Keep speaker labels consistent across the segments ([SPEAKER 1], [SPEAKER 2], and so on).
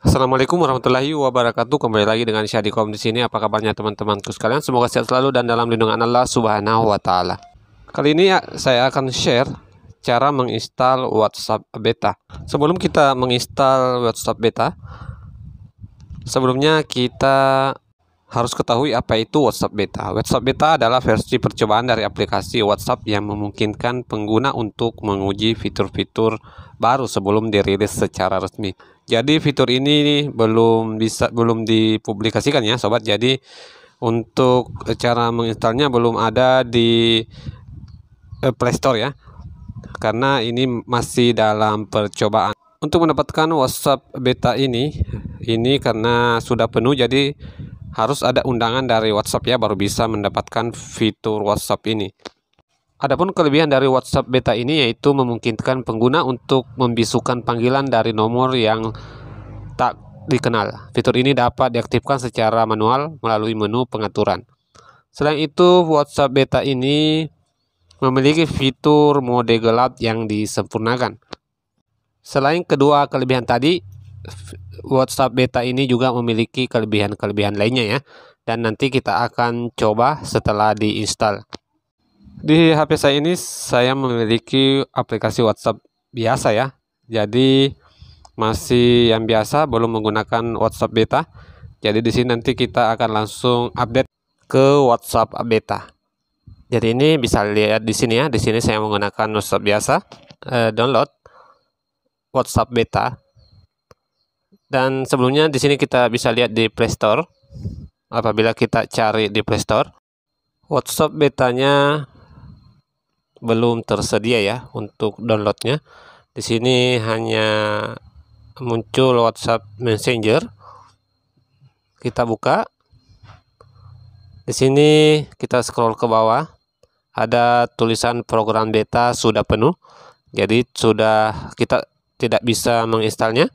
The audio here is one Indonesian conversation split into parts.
[SPEAKER 1] Assalamualaikum warahmatullahi wabarakatuh. Kembali lagi dengan Syadikom di sini. Apa kabarnya teman-temanku sekalian? Semoga sehat selalu dan dalam lindungan Allah Subhanahu wa taala. Kali ini ya, saya akan share cara menginstal WhatsApp beta. Sebelum kita menginstal WhatsApp beta, sebelumnya kita harus ketahui apa itu WhatsApp beta. WhatsApp beta adalah versi percobaan dari aplikasi WhatsApp yang memungkinkan pengguna untuk menguji fitur-fitur baru sebelum dirilis secara resmi. Jadi fitur ini belum bisa belum dipublikasikan ya sobat. Jadi untuk cara menginstalnya belum ada di eh, Play Store ya. Karena ini masih dalam percobaan. Untuk mendapatkan WhatsApp beta ini, ini karena sudah penuh jadi harus ada undangan dari WhatsApp ya baru bisa mendapatkan fitur WhatsApp ini. Adapun kelebihan dari WhatsApp beta ini yaitu memungkinkan pengguna untuk membisukan panggilan dari nomor yang tak dikenal. Fitur ini dapat diaktifkan secara manual melalui menu pengaturan. Selain itu, WhatsApp beta ini memiliki fitur mode gelap yang disempurnakan. Selain kedua kelebihan tadi, WhatsApp beta ini juga memiliki kelebihan-kelebihan lainnya ya. Dan nanti kita akan coba setelah diinstal. Di HP saya ini saya memiliki aplikasi WhatsApp biasa ya. Jadi masih yang biasa belum menggunakan WhatsApp beta. Jadi di sini nanti kita akan langsung update ke WhatsApp beta. Jadi ini bisa lihat di sini ya. Di sini saya menggunakan WhatsApp biasa. Eh, download WhatsApp beta. Dan sebelumnya di sini kita bisa lihat di Play Store. Apabila kita cari di Play Store, WhatsApp betanya belum tersedia ya untuk downloadnya. Di sini hanya muncul WhatsApp Messenger. Kita buka. Di sini kita scroll ke bawah. Ada tulisan program beta sudah penuh. Jadi sudah kita tidak bisa menginstalnya.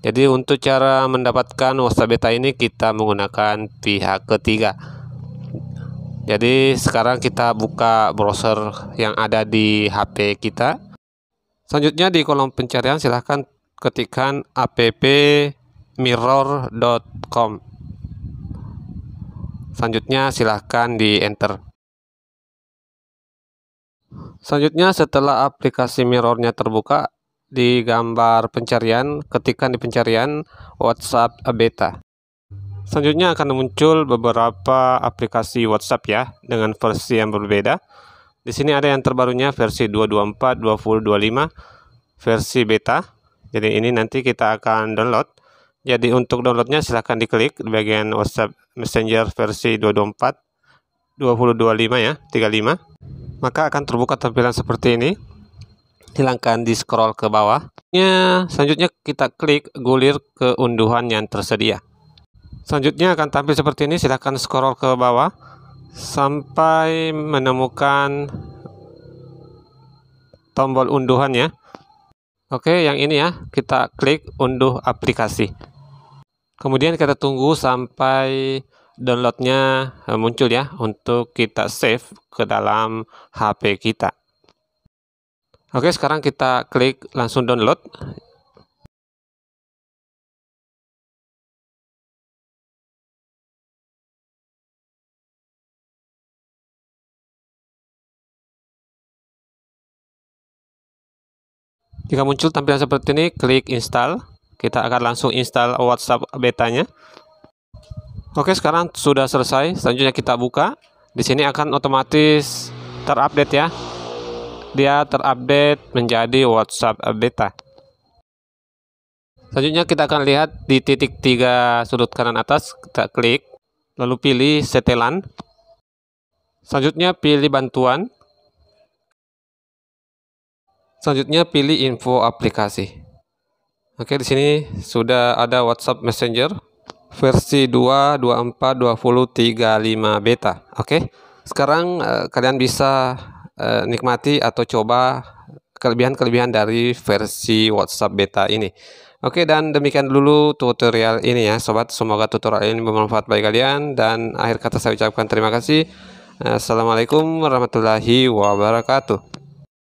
[SPEAKER 1] Jadi untuk cara mendapatkan WhatsApp beta ini kita menggunakan pihak ketiga. Jadi sekarang kita buka browser yang ada di HP kita. Selanjutnya di kolom pencarian silahkan ketikkan appmirror.com. Selanjutnya silahkan di enter. Selanjutnya setelah aplikasi mirrornya terbuka, di gambar pencarian, ketikkan di pencarian WhatsApp beta. Selanjutnya akan muncul beberapa aplikasi WhatsApp ya dengan versi yang berbeda. Di sini ada yang terbarunya versi 224, 2025 versi beta. Jadi ini nanti kita akan download. Jadi untuk downloadnya silahkan diklik di bagian WhatsApp Messenger versi 224, 2025 ya, 35. Maka akan terbuka tampilan seperti ini. Silahkan di scroll ke bawah. selanjutnya kita klik gulir ke unduhan yang tersedia. Selanjutnya akan tampil seperti ini, silahkan scroll ke bawah sampai menemukan tombol unduhan ya. Oke, yang ini ya, kita klik unduh aplikasi. Kemudian kita tunggu sampai downloadnya eh, muncul ya untuk kita save ke dalam HP kita. Oke, sekarang kita klik langsung download. Jika muncul tampilan seperti ini, klik install. Kita akan langsung install WhatsApp betanya. Oke, sekarang sudah selesai. Selanjutnya kita buka. Di sini akan otomatis terupdate ya. Dia terupdate menjadi WhatsApp beta. Selanjutnya kita akan lihat di titik tiga sudut kanan atas, kita klik, lalu pilih setelan. Selanjutnya pilih bantuan, Selanjutnya pilih info aplikasi. Oke, di sini sudah ada WhatsApp Messenger versi 2.24.20.35 beta. Oke. Sekarang eh, kalian bisa eh, nikmati atau coba kelebihan-kelebihan dari versi WhatsApp beta ini. Oke dan demikian dulu tutorial ini ya sobat. Semoga tutorial ini bermanfaat bagi kalian dan akhir kata saya ucapkan terima kasih. Assalamualaikum warahmatullahi wabarakatuh.